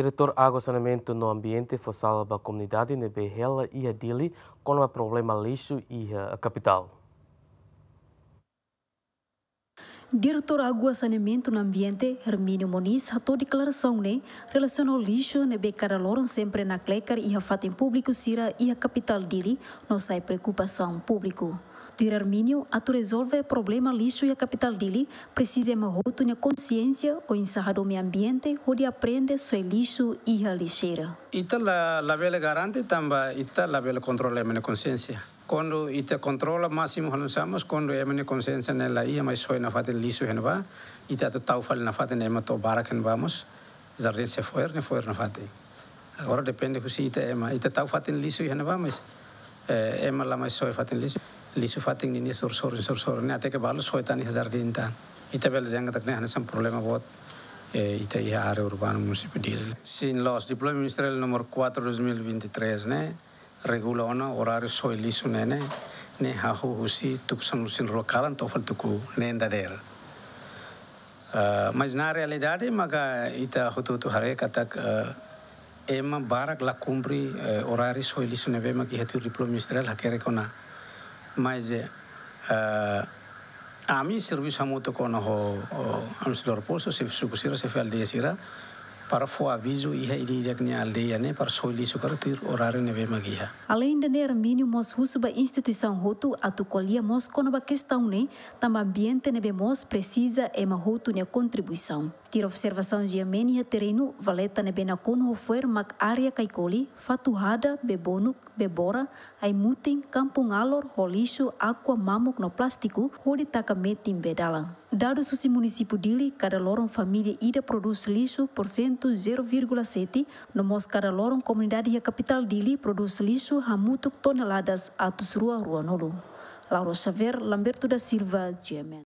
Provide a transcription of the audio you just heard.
diretor Água saneamento no Ambiente foi da comunidade nebehela Behela e Adili com o problema lixo e a capital. Diretor Água Saneamento no Ambiente, Hermínio Moniz, toda declaração né, relacionado ao lixo nebe cada sempre na Clecar e a fato em público Sira e a capital dele, não sai preocupação público. Tyrer Minio, a tu resolve problema lixo e a capital dele, precisa morrer na consciência ou encerrar o meio ambiente, onde aprende seu é lixo e a lixeira. Ita la, la vela é garante tamba, ita la vela controla a minha consciência. Quando ita controla máximo nós halusamos, quando é minha consciência nela é ia, mas foi na fata lixo e não vá. ita tu tá tau fal na fata nema né, to barak vamos, jardim se foi, ne foi na fata. Agora depende que se ita é, ita tá tau fata lixo e renova, mas ema eh, lama soe fatin lisu lisu fatin ini sur sur sur sur ini ateke balu soe tani hazar dinta ita bel jang takne hana sam problema bot eh, ita iha are urbano municipal sin los diploma ministerial nomor 4 2023 ne regula ona soi soe lisu ne ne hahu husi tuksan usin rokalan tofal tuku nenda dera eh, mas na realidade maka ita hutu tu hare katak Εμα μπαρακλα κούμπρι οράρι σοιλίσουνε βέμα γιατί ο ριπλομιστρέλ θα κέρει Μάιζε. Άμεις τη ρούσια κονο ό, τι είναι στο ροπόσο σε para o aviso e a aldeia, né, para soilisu horário neve magia. Além de mínimo mos husba instituição roto colia mos conoba questão né, também ambiente neve mos precisa e ma roto ne contribuição. Tira observação de amenia terreno valeta neve na kono hofer mak área kaikoli, fatuhada, bebonu bebora, aimuting, kampung alor, holisu, aqua mamuk no plástico, hodi takamete em bedalan. Dado susi município dili, cada lorong família ida produz lixo por cento cento 0,7 nomos cada lorong comunidade e a capital dili produz lixo hamutuk toneladas atos rua rua nolo. Laura Xavier, Lamberto da Silva, GMN.